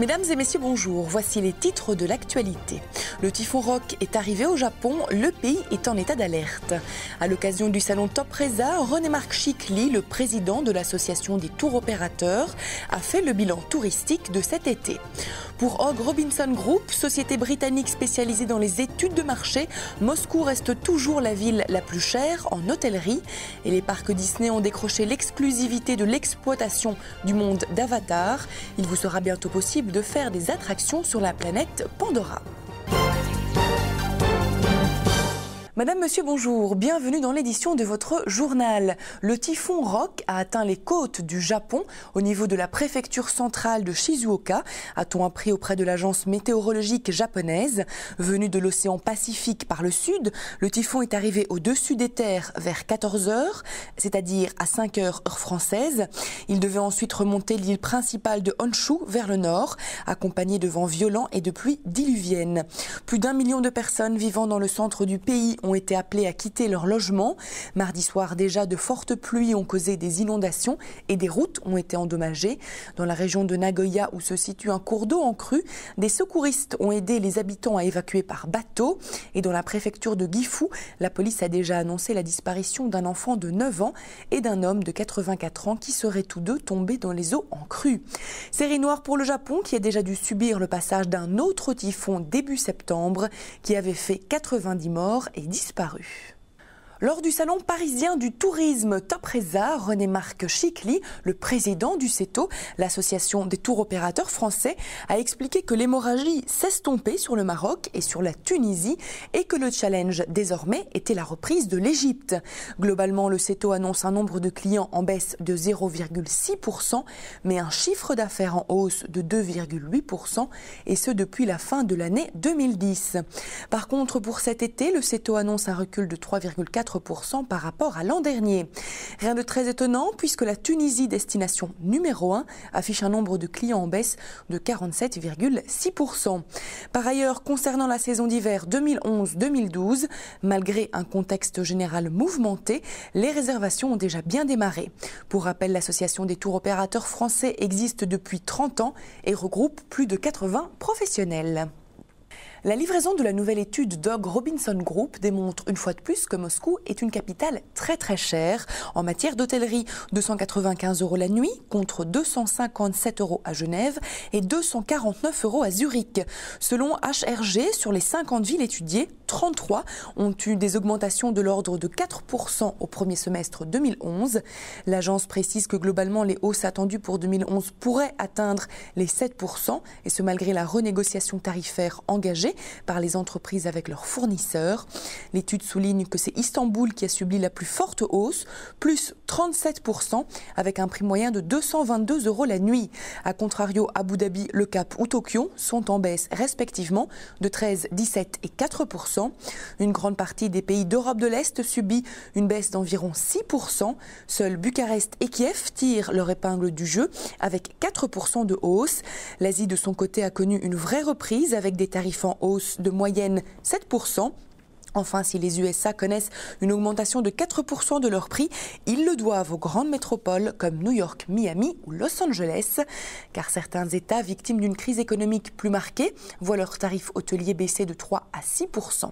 Mesdames et messieurs, bonjour. Voici les titres de l'actualité. Le typhon Rock est arrivé au Japon, le pays est en état d'alerte. À l'occasion du salon Top Reza, René-Marc Chicli, le président de l'association des tours opérateurs, a fait le bilan touristique de cet été. Pour Hog Robinson Group, société britannique spécialisée dans les études de marché, Moscou reste toujours la ville la plus chère en hôtellerie et les parcs Disney ont décroché l'exclusivité de l'exploitation du monde d'Avatar. Il vous sera bientôt possible de faire des attractions sur la planète Pandora. Madame, Monsieur, bonjour. Bienvenue dans l'édition de votre journal. Le typhon Rock a atteint les côtes du Japon au niveau de la préfecture centrale de Shizuoka, a-t-on appris auprès de l'agence météorologique japonaise. Venu de l'océan Pacifique par le sud, le typhon est arrivé au-dessus des terres vers 14h, c'est-à-dire à 5h heure française. Il devait ensuite remonter l'île principale de Honshu vers le nord, accompagné de vents violents et de pluies diluviennes. Plus d'un million de personnes vivant dans le centre du pays ont ont été appelés à quitter leur logement. Mardi soir, déjà, de fortes pluies ont causé des inondations et des routes ont été endommagées. Dans la région de Nagoya, où se situe un cours d'eau en crue, des secouristes ont aidé les habitants à évacuer par bateau. Et dans la préfecture de Gifu, la police a déjà annoncé la disparition d'un enfant de 9 ans et d'un homme de 84 ans qui seraient tous deux tombés dans les eaux en crue. Série noire pour le Japon qui a déjà dû subir le passage d'un autre typhon début septembre qui avait fait 90 morts et 10 disparu. Lors du salon parisien du tourisme Topresa, René-Marc Chicli, le président du CETO, l'association des tours opérateurs français, a expliqué que l'hémorragie s'estompait sur le Maroc et sur la Tunisie et que le challenge désormais était la reprise de l'Égypte. Globalement, le CETO annonce un nombre de clients en baisse de 0,6%, mais un chiffre d'affaires en hausse de 2,8%, et ce depuis la fin de l'année 2010. Par contre, pour cet été, le CETO annonce un recul de 3,4% par rapport à l'an dernier. Rien de très étonnant puisque la Tunisie, destination numéro 1, affiche un nombre de clients en baisse de 47,6%. Par ailleurs, concernant la saison d'hiver 2011-2012, malgré un contexte général mouvementé, les réservations ont déjà bien démarré. Pour rappel, l'association des tours opérateurs français existe depuis 30 ans et regroupe plus de 80 professionnels. La livraison de la nouvelle étude Dog Robinson Group démontre une fois de plus que Moscou est une capitale très très chère en matière d'hôtellerie. 295 euros la nuit contre 257 euros à Genève et 249 euros à Zurich. Selon HRG, sur les 50 villes étudiées, 33 ont eu des augmentations de l'ordre de 4% au premier semestre 2011. L'agence précise que globalement les hausses attendues pour 2011 pourraient atteindre les 7% et ce malgré la renégociation tarifaire engagée par les entreprises avec leurs fournisseurs. L'étude souligne que c'est Istanbul qui a subi la plus forte hausse, plus 37%, avec un prix moyen de 222 euros la nuit. A contrario, Abu Dhabi, Le Cap ou Tokyo sont en baisse respectivement de 13, 17 et 4%. Une grande partie des pays d'Europe de l'Est subit une baisse d'environ 6%. Seuls Bucarest et Kiev tirent leur épingle du jeu avec 4% de hausse. L'Asie de son côté a connu une vraie reprise avec des tarifs en hausse de moyenne 7%, Enfin, si les USA connaissent une augmentation de 4% de leur prix, ils le doivent aux grandes métropoles comme New York, Miami ou Los Angeles, car certains États victimes d'une crise économique plus marquée voient leurs tarifs hôteliers baisser de 3 à 6%.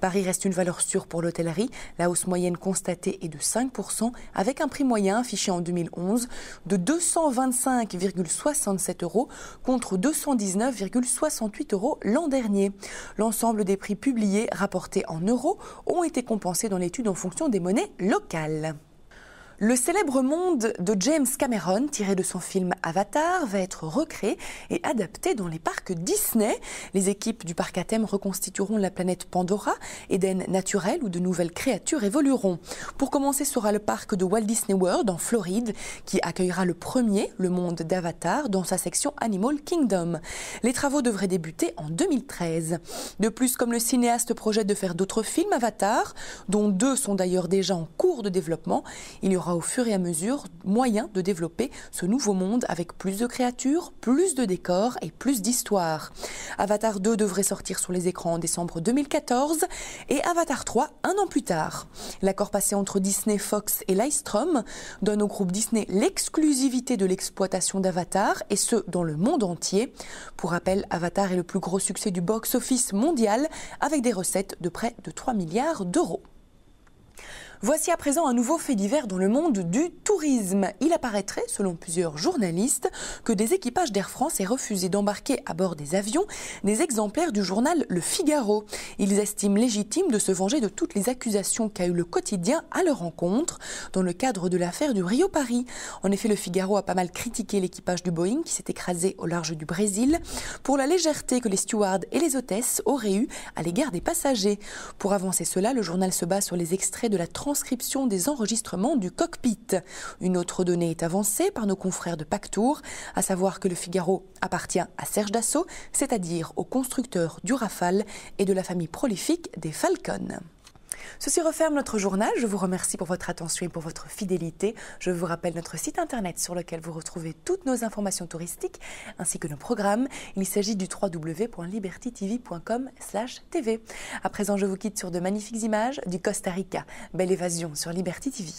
Paris reste une valeur sûre pour l'hôtellerie, la hausse moyenne constatée est de 5%, avec un prix moyen affiché en 2011 de 225,67 euros contre 219,68 euros l'an dernier. L'ensemble des prix publiés rapportés en euros ont été compensés dans l'étude en fonction des monnaies locales. Le célèbre monde de James Cameron, tiré de son film Avatar, va être recréé et adapté dans les parcs Disney. Les équipes du parc à thème reconstitueront la planète Pandora, Éden naturel où de nouvelles créatures évolueront. Pour commencer, sera le parc de Walt Disney World en Floride, qui accueillera le premier, le monde d'Avatar, dans sa section Animal Kingdom. Les travaux devraient débuter en 2013. De plus, comme le cinéaste projette de faire d'autres films Avatar, dont deux sont d'ailleurs déjà en cours de développement, il y aura au fur et à mesure moyen de développer ce nouveau monde avec plus de créatures, plus de décors et plus d'histoires. Avatar 2 devrait sortir sur les écrans en décembre 2014 et Avatar 3 un an plus tard. L'accord passé entre Disney, Fox et Lightstrom donne au groupe Disney l'exclusivité de l'exploitation d'Avatar et ce dans le monde entier. Pour rappel, Avatar est le plus gros succès du box-office mondial avec des recettes de près de 3 milliards d'euros. Voici à présent un nouveau fait divers dans le monde du tourisme. Il apparaîtrait, selon plusieurs journalistes, que des équipages d'Air France aient refusé d'embarquer à bord des avions des exemplaires du journal Le Figaro. Ils estiment légitime de se venger de toutes les accusations qu'a eu le quotidien à leur encontre dans le cadre de l'affaire du Rio Paris. En effet, Le Figaro a pas mal critiqué l'équipage du Boeing qui s'est écrasé au large du Brésil pour la légèreté que les stewards et les hôtesses auraient eue à l'égard des passagers. Pour avancer cela, le journal se base sur les extraits de la transcription des enregistrements du cockpit. Une autre donnée est avancée par nos confrères de Pactour, à savoir que le Figaro appartient à Serge Dassault, c'est-à-dire au constructeur du Rafale et de la famille prolifique des Falcons. Ceci referme notre journal. Je vous remercie pour votre attention et pour votre fidélité. Je vous rappelle notre site internet sur lequel vous retrouvez toutes nos informations touristiques ainsi que nos programmes. Il s'agit du www.libertytv.com/tv. À présent, je vous quitte sur de magnifiques images du Costa Rica. Belle évasion sur Liberty TV.